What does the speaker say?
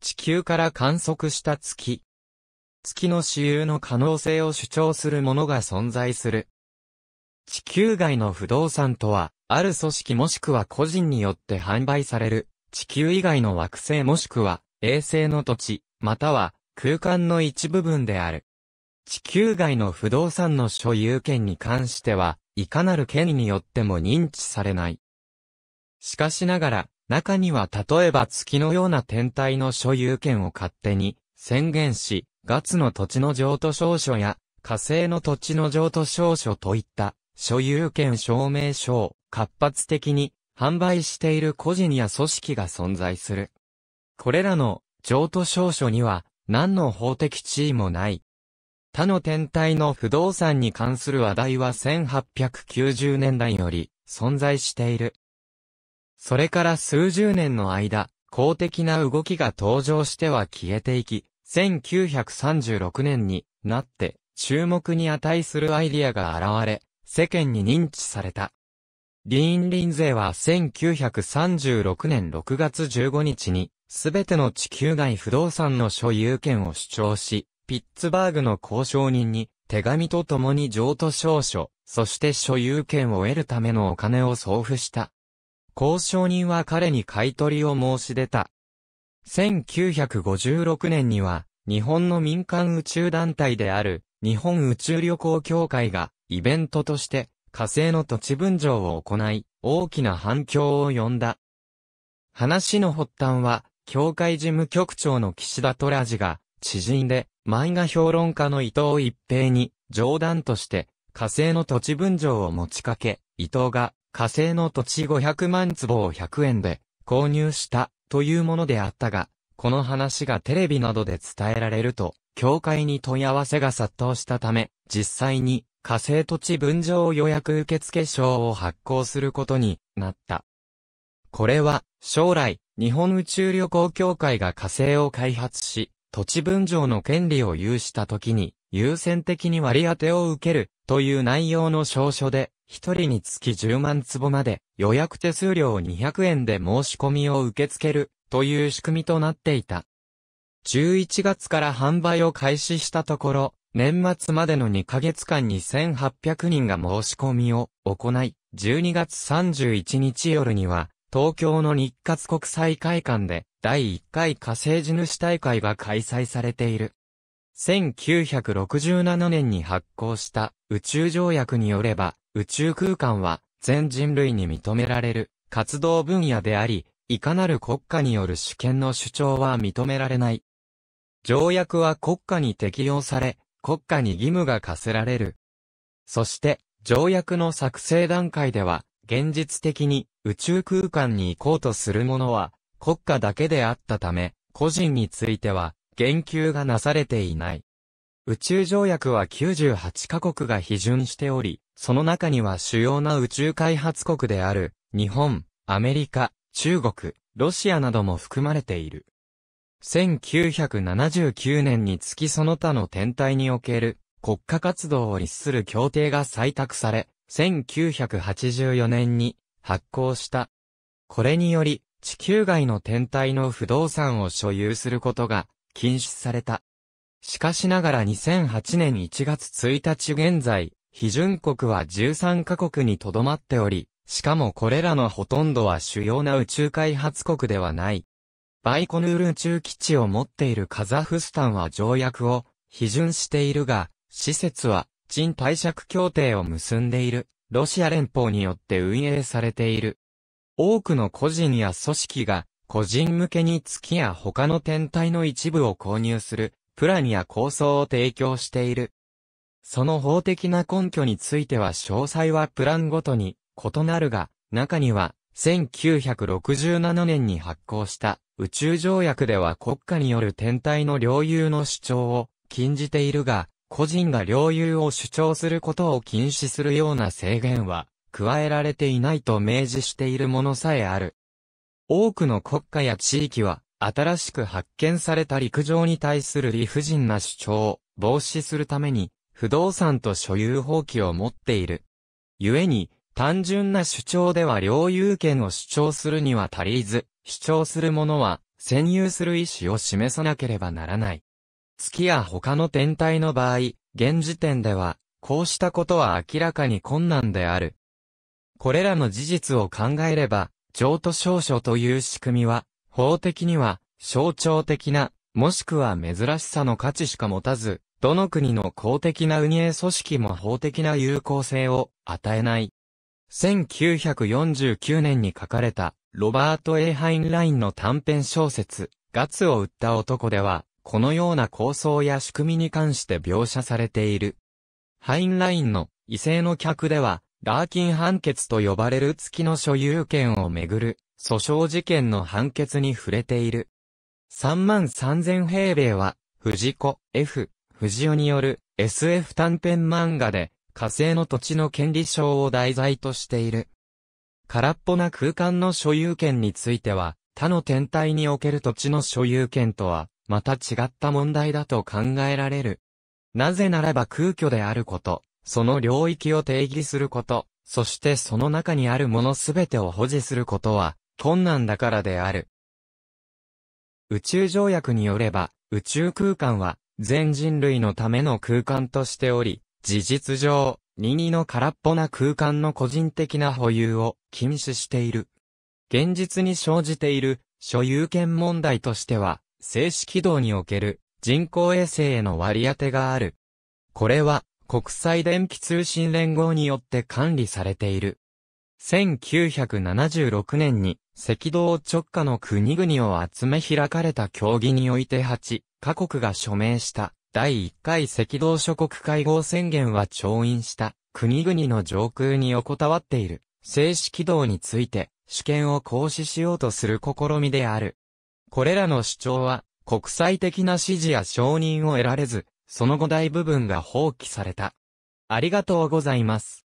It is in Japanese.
地球から観測した月。月の私有の可能性を主張するものが存在する。地球外の不動産とは、ある組織もしくは個人によって販売される、地球以外の惑星もしくは、衛星の土地、または空間の一部分である。地球外の不動産の所有権に関しては、いかなる権によっても認知されない。しかしながら、中には例えば月のような天体の所有権を勝手に宣言し、月の土地の譲渡証書や火星の土地の譲渡証書といった所有権証明書を活発的に販売している個人や組織が存在する。これらの譲渡証書には何の法的地位もない。他の天体の不動産に関する話題は1890年代より存在している。それから数十年の間、公的な動きが登場しては消えていき、1936年になって注目に値するアイディアが現れ、世間に認知された。リーン・リンゼは1936年6月15日に、すべての地球外不動産の所有権を主張し、ピッツバーグの交渉人に、手紙と共に譲渡証書、そして所有権を得るためのお金を送付した。交渉人は彼に買取を申し出た。1956年には、日本の民間宇宙団体である、日本宇宙旅行協会が、イベントとして、火星の土地分譲を行い、大きな反響を呼んだ。話の発端は、協会事務局長の岸田虎ジが、知人で、漫画評論家の伊藤一平に、冗談として、火星の土地分譲を持ちかけ、伊藤が、火星の土地500万坪を100円で購入したというものであったが、この話がテレビなどで伝えられると、協会に問い合わせが殺到したため、実際に火星土地分譲予約受付証を発行することになった。これは、将来、日本宇宙旅行協会が火星を開発し、土地分譲の権利を有した時に、優先的に割り当てを受けるという内容の証書で、一人につき10万坪まで予約手数料200円で申し込みを受け付けるという仕組みとなっていた。11月から販売を開始したところ、年末までの2ヶ月間に1800人が申し込みを行い、12月31日夜には、東京の日活国際会館で第1回火星地主大会が開催されている。1967年に発行した宇宙条約によれば、宇宙空間は全人類に認められる活動分野であり、いかなる国家による主権の主張は認められない。条約は国家に適用され、国家に義務が課せられる。そして、条約の作成段階では、現実的に宇宙空間に行こうとするものは、国家だけであったため、個人については、言及がなされていない。宇宙条約は98カ国が批准しており、その中には主要な宇宙開発国である、日本、アメリカ、中国、ロシアなども含まれている。1979年に月その他の天体における国家活動を律する協定が採択され、1984年に発行した。これにより、地球外の天体の不動産を所有することが禁止された。しかしながら2008年1月1日現在、批准国は13カ国にとどまっており、しかもこれらのほとんどは主要な宇宙開発国ではない。バイコヌール宇宙基地を持っているカザフスタンは条約を批准しているが、施設は賃貸借協定を結んでいるロシア連邦によって運営されている。多くの個人や組織が個人向けに月や他の天体の一部を購入する、プランや構想を提供している。その法的な根拠については詳細はプランごとに異なるが、中には、1967年に発行した宇宙条約では国家による天体の領有の主張を禁じているが、個人が領有を主張することを禁止するような制限は加えられていないと明示しているものさえある。多くの国家や地域は、新しく発見された陸上に対する理不尽な主張を防止するために、不動産と所有放棄を持っている。故に、単純な主張では領有権を主張するには足りず、主張する者は、占有する意思を示さなければならない。月や他の天体の場合、現時点では、こうしたことは明らかに困難である。これらの事実を考えれば、譲渡証書という仕組みは、法的には象徴的な、もしくは珍しさの価値しか持たず、どの国の公的な運営組織も法的な有効性を与えない。1949年に書かれた、ロバート・エイハインラインの短編小説、ガツを売った男では、このような構想や仕組みに関して描写されている。ハインラインの異性の客では、ラーキン判決と呼ばれる月の所有権をめぐる訴訟事件の判決に触れている。3万3000平米は、藤子 F、藤尾による SF 短編漫画で、火星の土地の権利証を題材としている。空っぽな空間の所有権については、他の天体における土地の所有権とは、また違った問題だと考えられる。なぜならば空虚であること、その領域を定義すること、そしてその中にあるものすべてを保持することは、困難だからである。宇宙条約によれば、宇宙空間は、全人類のための空間としており、事実上、任意の空っぽな空間の個人的な保有を禁止している。現実に生じている所有権問題としては、静止軌道における人工衛星への割り当てがある。これは国際電気通信連合によって管理されている。1976年に赤道直下の国々を集め開かれた協議において8カ国が署名した第1回赤道諸国会合宣言は調印した国々の上空に横たわっている静止軌道について主権を行使しようとする試みである。これらの主張は国際的な支持や承認を得られずその後大部分が放棄された。ありがとうございます。